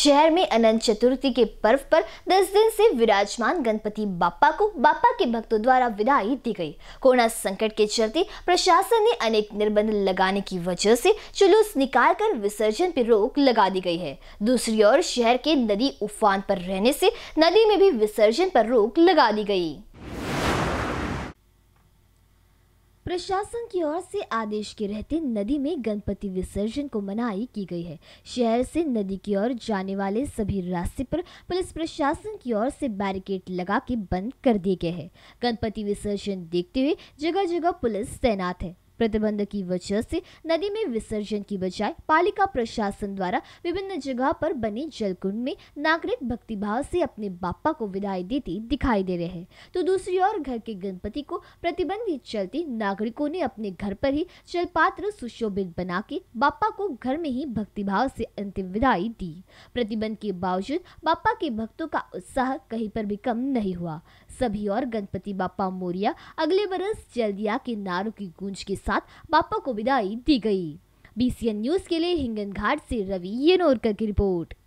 शहर में अनंत चतुर्थी के पर्व पर 10 दिन से विराजमान गणपति बापा को बापा के भक्तों द्वारा विदाई दी गई कोरोना संकट के चलते प्रशासन ने अनेक निर्बंध लगाने की वजह से जुलूस निकाल कर विसर्जन पर रोक लगा दी गई है दूसरी ओर शहर के नदी उफान पर रहने से नदी में भी विसर्जन पर रोक लगा दी गई प्रशासन की ओर से आदेश के रहते नदी में गणपति विसर्जन को मनाई की गई है शहर से नदी की ओर जाने वाले सभी रास्ते पर पुलिस प्रशासन की ओर से बैरिकेड लगा के बंद कर दिए गए हैं गणपति विसर्जन देखते हुए जगह जगह पुलिस तैनात है प्रतिबंध की वजह से नदी में विसर्जन की बजाय पालिका प्रशासन द्वारा विभिन्न जगह पर बने जलकुंड में नागरिक भक्तिभाव से अपने बापा को विदाई देती दिखाई दे रहे हैं तो दूसरी ओर घर के गणपति को प्रतिबंध चलते नागरिकों ने अपने घर पर ही जलपात्र सुशोभित बना के बापा को घर में ही भक्तिभाव से अंतिम विदाई दी प्रतिबंध के बावजूद बापा के भक्तों का उत्साह कहीं पर भी कम नहीं हुआ सभी और गणपति बापा मोरिया अगले बरस जल्दिया के नारों की गूंज के साथ साथ बापा को विदाई दी गई बीसीएन न्यूज के लिए हिंगन घाट से रवि येनोरकर की रिपोर्ट